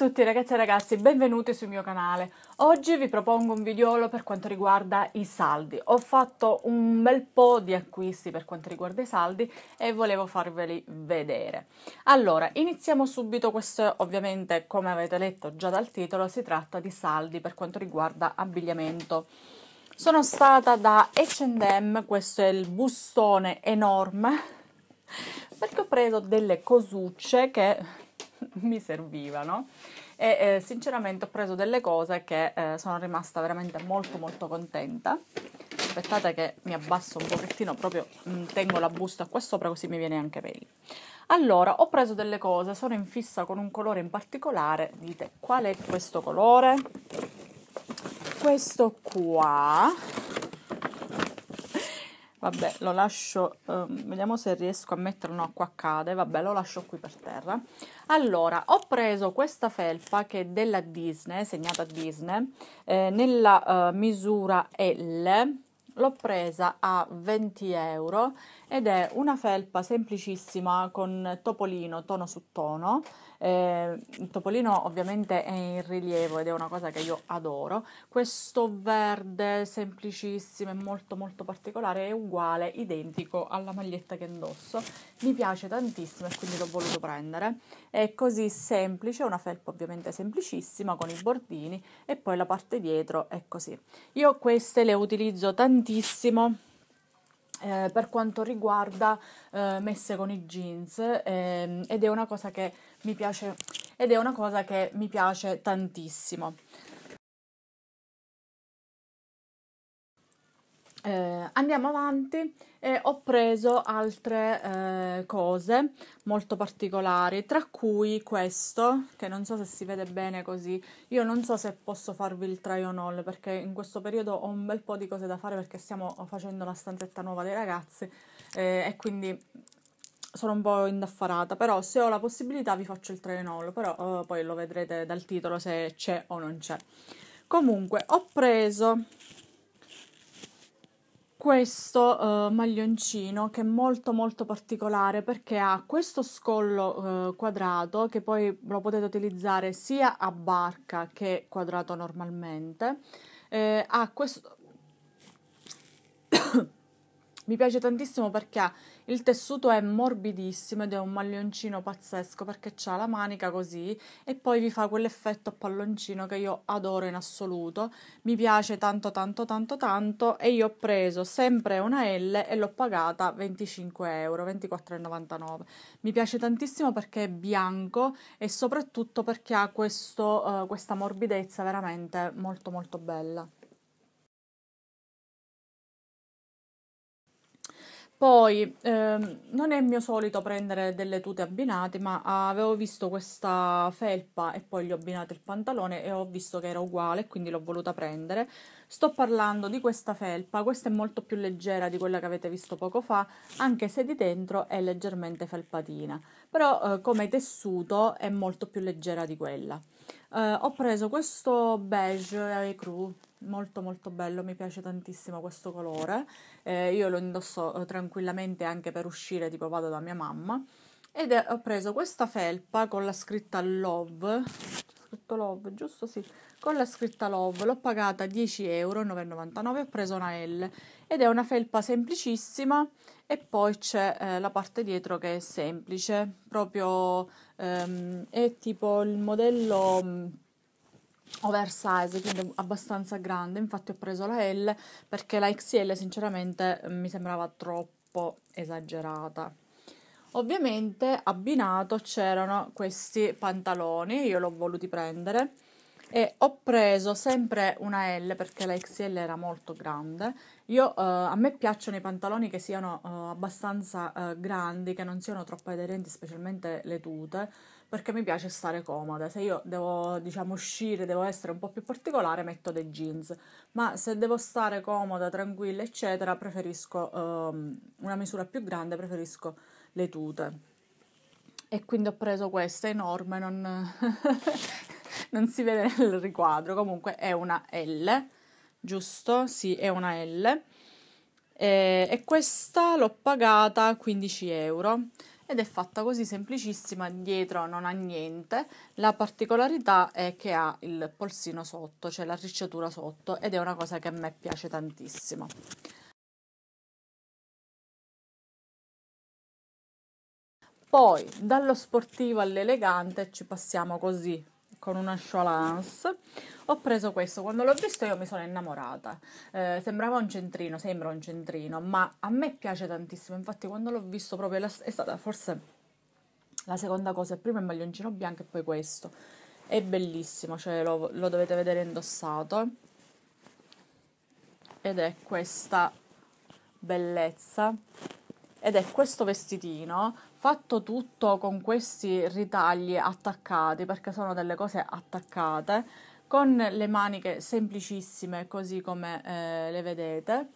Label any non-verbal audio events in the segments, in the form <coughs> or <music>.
tutti ragazzi e ragazzi, benvenuti sul mio canale. Oggi vi propongo un video per quanto riguarda i saldi. Ho fatto un bel po' di acquisti per quanto riguarda i saldi e volevo farveli vedere. Allora, iniziamo subito questo, ovviamente, come avete letto già dal titolo, si tratta di saldi per quanto riguarda abbigliamento. Sono stata da H&M, questo è il bustone enorme, <laughs> perché ho preso delle cosucce che <laughs> mi servivano E eh, sinceramente ho preso delle cose che eh, sono rimasta veramente molto molto contenta. Aspettate che mi abbasso un pochettino, proprio mh, mm, tengo la busta qua sopra così mi viene anche meglio. Allora, ho preso delle cose, sono in fissa con un colore in particolare. Dite, qual è questo colore? Questo qua Vabbè, lo lascio, eh, vediamo se riesco a metterlo, no, qua cade, vabbè, lo lascio qui per terra. Allora, ho preso questa felpa che è della Disney, segnata Disney, eh, nella eh, misura L, l'ho presa a 20 euro ed è una felpa semplicissima con topolino tono su tono. Eh, il topolino ovviamente è in rilievo ed è una cosa che io adoro. Questo verde semplicissimo e molto molto particolare è uguale, identico alla maglietta che indosso. Mi piace tantissimo e quindi l'ho voluto prendere. È così semplice, una felpa ovviamente semplicissima con i bordini e poi la parte dietro è così. Io queste le utilizzo tantissimo tantissimo eh, per quanto riguarda eh, messe con i jeans ehm, ed è una cosa che mi piace ed è una cosa che mi piace tantissimo. Eh, andiamo avanti e ho preso altre eh, cose molto particolari, tra cui questo, che non so se si vede bene così, io non so se posso farvi il try on all perché in questo periodo ho un bel po' di cose da fare perché stiamo facendo la stanzetta nuova dei ragazzi eh, e quindi sono un po' indaffarata, però se ho la possibilità vi faccio il try on all, però eh, poi lo vedrete dal titolo se c'è o non c'è. Comunque ho preso questo eh, maglioncino che è molto molto particolare perché ha questo scollo eh, quadrato che poi lo potete utilizzare sia a barca che quadrato normalmente eh, ha questo <coughs> mi piace tantissimo perché ha il tessuto è morbidissimo ed è un maglioncino pazzesco perché c'ha la manica così e poi vi fa quell'effetto a palloncino che io adoro in assoluto. Mi piace tanto tanto tanto tanto e io ho preso sempre una L e l'ho pagata 25 euro, 24,99. Mi piace tantissimo perché è bianco e soprattutto perché ha questo, uh, questa morbidezza veramente molto molto bella. Poi ehm, non è mio solito prendere delle tute abbinate, ma avevo visto questa felpa e poi gli ho abbinato il pantalone e ho visto che era uguale, quindi l'ho voluta prendere. Sto parlando di questa felpa, questa è molto più leggera di quella che avete visto poco fa, anche se di dentro è leggermente felpatina, però eh, come tessuto è molto più leggera di quella. Eh, ho preso questo beige eh, Crew molto molto bello, mi piace tantissimo questo colore, eh, io lo indosso eh, tranquillamente anche per uscire, tipo vado da mia mamma, ed ho preso questa felpa con la scritta Love, scritto Love, giusto? Sì, con la scritta Love, l'ho pagata 10 euro, 9,99, ho preso una L, ed è una felpa semplicissima, e poi c'è eh, la parte dietro che è semplice, proprio ehm, è tipo il modello mm, oversize, quindi abbastanza grande, infatti ho preso la L perché la XL sinceramente mi sembrava troppo esagerata. Ovviamente abbinato c'erano questi pantaloni, io l'ho voluti prendere e ho preso sempre una L perché la XL era molto grande. Io, eh, a me piacciono i pantaloni che siano eh, abbastanza eh, grandi, che non siano troppo aderenti, specialmente le tute perché mi piace stare comoda. Se io devo, diciamo, uscire, devo essere un po' più particolare, metto dei jeans, ma se devo stare comoda, tranquilla, eccetera, preferisco ehm, una misura più grande, preferisco le tute. E quindi ho preso questa enorme, non, <laughs> non si vede nel riquadro, comunque è una L, giusto? Sì, è una L. Eh, e questa l'ho pagata 15 euro ed è fatta così semplicissima, dietro non ha niente, la particolarità è che ha il polsino sotto, cioè l'arricciatura sotto ed è una cosa che a me piace tantissimo. Poi dallo sportivo all'elegante ci passiamo così con una Cholance. Ho preso questo, quando l'ho visto io mi sono innamorata. Eh, sembrava un centrino, sembra un centrino, ma a me piace tantissimo. Infatti quando l'ho visto proprio è stata forse la seconda cosa, prima il maglioncino bianco e poi questo. È bellissimo, cioè lo, lo dovete vedere indossato. Ed è questa bellezza ed è questo vestitino fatto tutto con questi ritagli attaccati perché sono delle cose attaccate con le maniche semplicissime così come eh, le vedete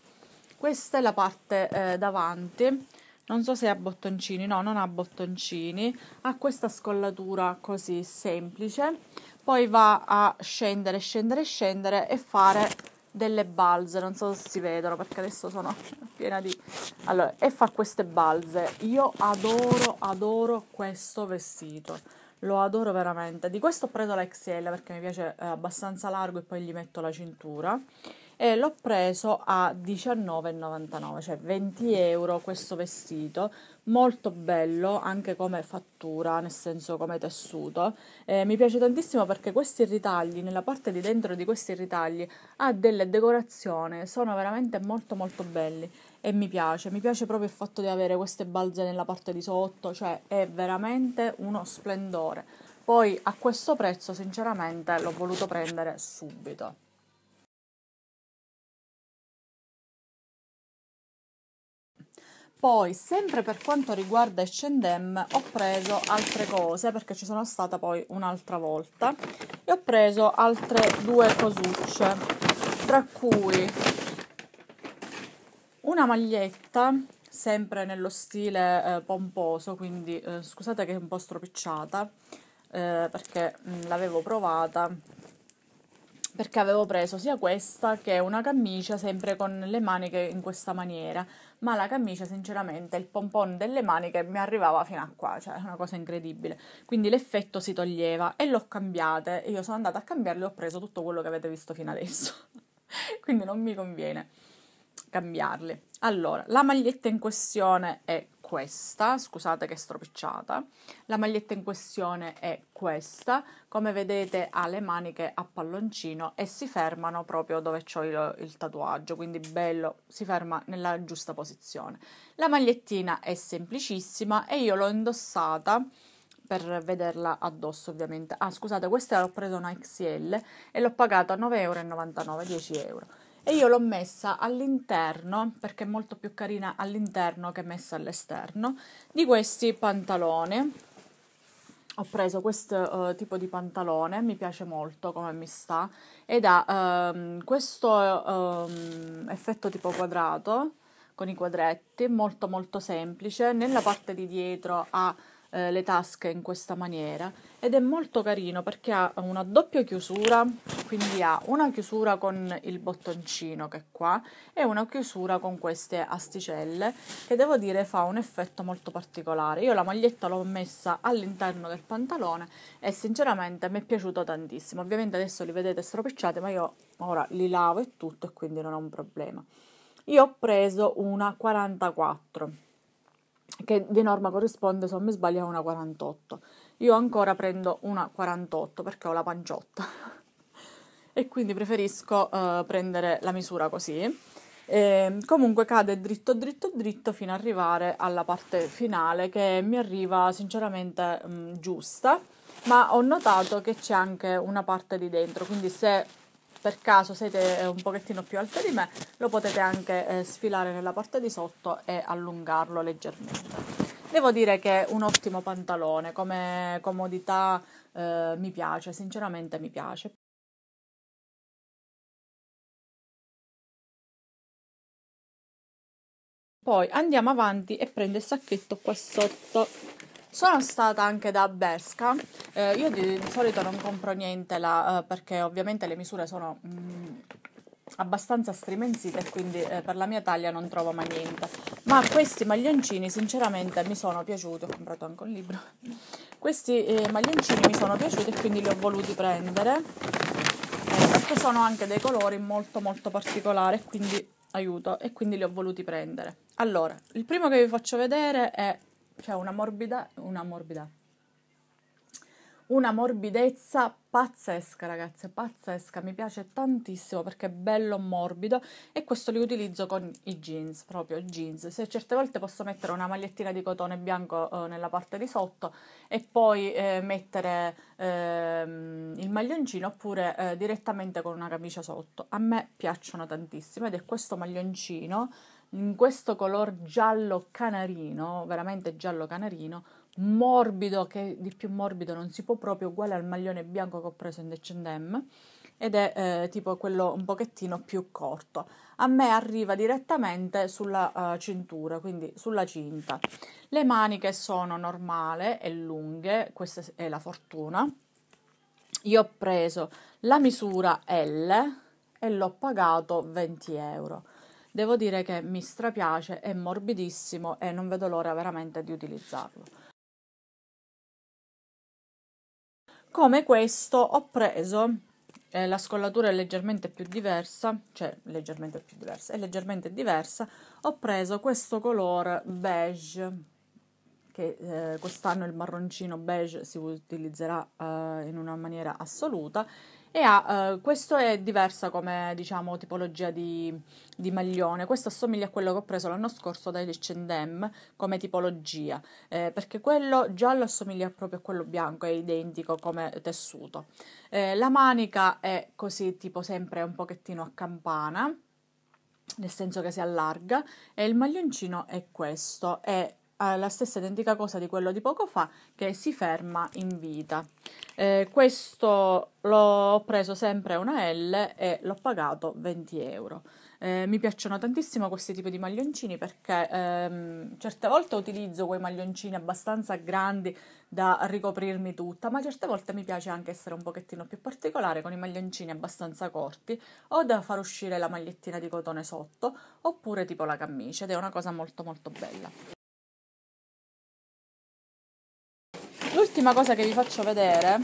questa è la parte eh, davanti non so se ha bottoncini no non ha bottoncini ha questa scollatura così semplice poi va a scendere scendere scendere e fare delle balze non so se si vedono perché adesso sono piena di... Allora, e fa queste balze. Io adoro, adoro questo vestito. Lo adoro veramente. Di questo ho preso la XL perché mi piace eh, abbastanza largo e poi gli metto la cintura e l'ho preso a 19,99, cioè 20 euro questo vestito, molto bello anche come fattura, nel senso come tessuto. Eh, mi piace tantissimo perché questi ritagli, nella parte di dentro di questi ritagli, ha delle decorazioni, sono veramente molto molto belli e mi piace, mi piace proprio il fatto di avere queste balze nella parte di sotto, cioè è veramente uno splendore. Poi a questo prezzo sinceramente l'ho voluto prendere subito. Poi, sempre per quanto riguarda H&M, ho preso altre cose, perché ci sono stata poi un'altra volta, e ho preso altre due cosucce, tra cui una maglietta, sempre nello stile eh, pomposo, quindi eh, scusate che è un po' stropicciata, eh, perché mh, mm, l'avevo provata, perché avevo preso sia questa che una camicia sempre con le maniche in questa maniera, ma la camicia sinceramente il pompon delle maniche mi arrivava fino a qua, cioè una cosa incredibile, quindi l'effetto si toglieva e l'ho cambiata e io sono andata a cambiarle e ho preso tutto quello che avete visto fino adesso, <laughs> quindi non mi conviene cambiarli. Allora, la maglietta in questione è questa, scusate che è stropicciata. La maglietta in questione è questa, come vedete ha le maniche a palloncino e si fermano proprio dove ho il, il tatuaggio, quindi bello, si ferma nella giusta posizione. La magliettina è semplicissima e io l'ho indossata per vederla addosso ovviamente. Ah scusate, questa l'ho presa una XL e l'ho pagata 9,99 euro, 10 euro e io l'ho messa all'interno perché è molto più carina all'interno che messa all'esterno di questi pantaloni ho preso questo uh, tipo di pantalone mi piace molto come mi sta ed ha um, questo um, effetto tipo quadrato con i quadretti molto molto semplice nella parte di dietro ha eh, le tasche in questa maniera ed è molto carino perché ha una doppia chiusura, quindi ha una chiusura con il bottoncino che è qua e una chiusura con queste asticelle che devo dire fa un effetto molto particolare. Io la maglietta l'ho messa all'interno del pantalone e sinceramente mi è piaciuto tantissimo. Ovviamente adesso li vedete stropicciati, ma io ora li lavo e tutto e quindi non ho un problema. Io ho preso una 44 che di norma corrisponde, se non mi sbaglio, a una 48. Io ancora prendo una 48 perché ho la panciotta <laughs> e quindi preferisco uh, prendere la misura così. E ehm, comunque cade dritto dritto dritto fino ad arrivare alla parte finale che mi arriva sinceramente mh, mm, giusta ma ho notato che c'è anche una parte di dentro quindi se per caso siete eh, un pochettino più alte di me, lo potete anche eh, sfilare nella parte di sotto e allungarlo leggermente. Devo dire che è un ottimo pantalone, come comodità eh, mi piace, sinceramente mi piace. Poi andiamo avanti e prendo il sacchetto qua sotto sono stata anche da Berska, eh, io di, di, solito non compro niente là eh, perché ovviamente le misure sono mh, mm, abbastanza strimenzite e quindi eh, per la mia taglia non trovo mai niente. Ma questi maglioncini sinceramente mi sono piaciuti, ho comprato anche un libro. Questi eh, maglioncini mi sono piaciuti e quindi li ho voluti prendere eh, perché sono anche dei colori molto molto particolari quindi aiuto e quindi li ho voluti prendere. Allora, il primo che vi faccio vedere è cioè una morbida, una morbida, una morbidezza pazzesca ragazze, pazzesca, mi piace tantissimo perché è bello morbido e questo li utilizzo con i jeans, proprio jeans, se certe volte posso mettere una magliettina di cotone bianco eh, nella parte di sotto e poi eh, mettere eh, il maglioncino oppure eh, direttamente con una camicia sotto, a me piacciono tantissimo ed è questo maglioncino in questo color giallo canarino, veramente giallo canarino, morbido, che di più morbido non si può proprio, uguale al maglione bianco che ho preso in Decendem, H&M, ed è eh, tipo quello un pochettino più corto. A me arriva direttamente sulla uh, cintura, quindi sulla cinta. Le maniche sono normale e lunghe, questa è la fortuna. Io ho preso la misura L e l'ho pagato 20 euro Devo dire che mi strapiace, è morbidissimo e non vedo l'ora veramente di utilizzarlo. Come questo ho preso eh, la scollatura è leggermente più diversa, cioè leggermente più diversa, è leggermente diversa, ho preso questo colore beige che eh, quest'anno il marroncino beige si utilizzerà eh, in una maniera assoluta e ha, eh, questo è diversa come diciamo, tipologia di, di, maglione, questo assomiglia a quello che ho preso l'anno scorso da H&M come tipologia, eh, perché quello giallo assomiglia proprio a quello bianco, è identico come tessuto. Eh, la manica è così tipo sempre un pochettino a campana, nel senso che si allarga e il maglioncino è questo, è la stessa identica cosa di quello di poco fa che si ferma in vita. Eh, questo l'ho preso sempre a una L e l'ho pagato 20 euro. Eh, mi piacciono tantissimo questi tipi di maglioncini perché ehm, certe volte utilizzo quei maglioncini abbastanza grandi da ricoprirmi tutta, ma certe volte mi piace anche essere un pochettino più particolare con i maglioncini abbastanza corti o da far uscire la magliettina di cotone sotto oppure tipo la camicia ed è una cosa molto molto bella. ultima cosa che vi faccio vedere,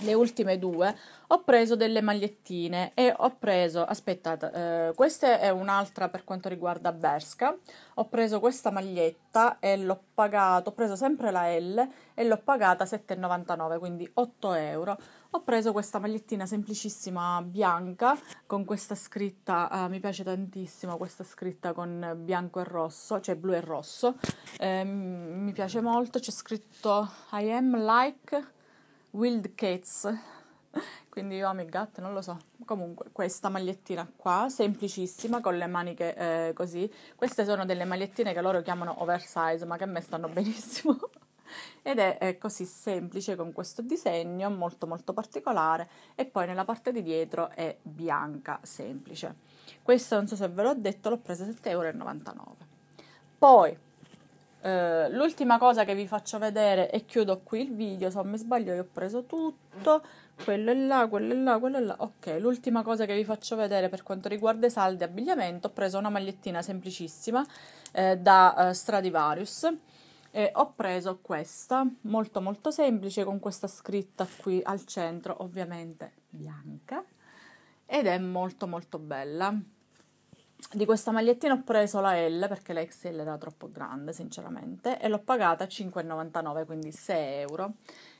le ultime due, ho preso delle magliettine e ho preso, aspettate, eh, questa è un'altra per quanto riguarda Berska, ho preso questa maglietta e l'ho pagata, ho preso sempre la L e l'ho pagata 7,99, quindi 8 euro ho preso questa magliettina semplicissima bianca con questa scritta, uh, mi piace tantissimo questa scritta con bianco e rosso, cioè blu e rosso, um, mi piace molto, c'è scritto I am like wild cats, <laughs> quindi io amo i gatti, non lo so. Comunque, questa magliettina qua, semplicissima, con le maniche eh, così. Queste sono delle magliettine che loro chiamano oversize, ma che a me stanno benissimo. <laughs> ed è, è così semplice con questo disegno molto molto particolare e poi nella parte di dietro è bianca semplice. Questo non so se ve l'ho detto, l'ho preso 7,99 euro Poi Uh, l'ultima cosa che vi faccio vedere e chiudo qui il video, se non mi sbaglio io ho preso tutto, quello è là, quello è là, quello è là, ok, l'ultima cosa che vi faccio vedere per quanto riguarda i saldi e abbigliamento, ho preso una magliettina semplicissima eh, da uh, Stradivarius, e ho preso questa molto molto semplice con questa scritta qui al centro ovviamente bianca ed è molto molto bella di questa magliettina ho preso la L perché la XL era troppo grande sinceramente e l'ho pagata 5,99 quindi 6 euro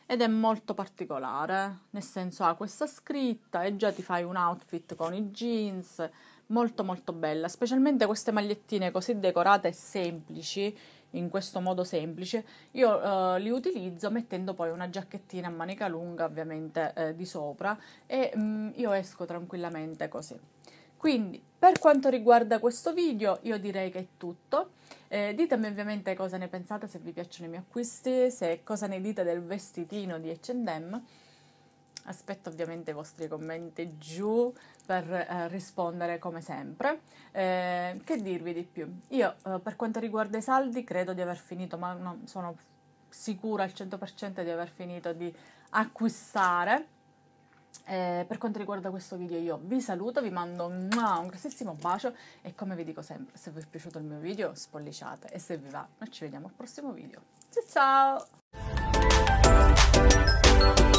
ed è molto particolare nel senso ha questa scritta e già ti fai un outfit con i jeans molto molto bella specialmente queste magliettine così decorate e semplici in questo modo semplice. Io eh, li utilizzo mettendo poi una giacchettina a manica lunga ovviamente eh, di sopra e mh, mm, io esco tranquillamente così. Quindi per quanto riguarda questo video io direi che è tutto. Eh, ditemi ovviamente cosa ne pensate, se vi piacciono i miei acquisti, se cosa ne dite del vestitino di H&M Aspetto ovviamente i vostri commenti giù per eh, rispondere come sempre. Eh, che dirvi di più? Io eh, per quanto riguarda i saldi credo di aver finito, ma non sono sicura al 100% di aver finito di acquistare. Eh, per quanto riguarda questo video io vi saluto, vi mando un grossissimo bacio e come vi dico sempre, se vi è piaciuto il mio video spolliciate e se vi va noi ci vediamo al prossimo video. Ciao ciao!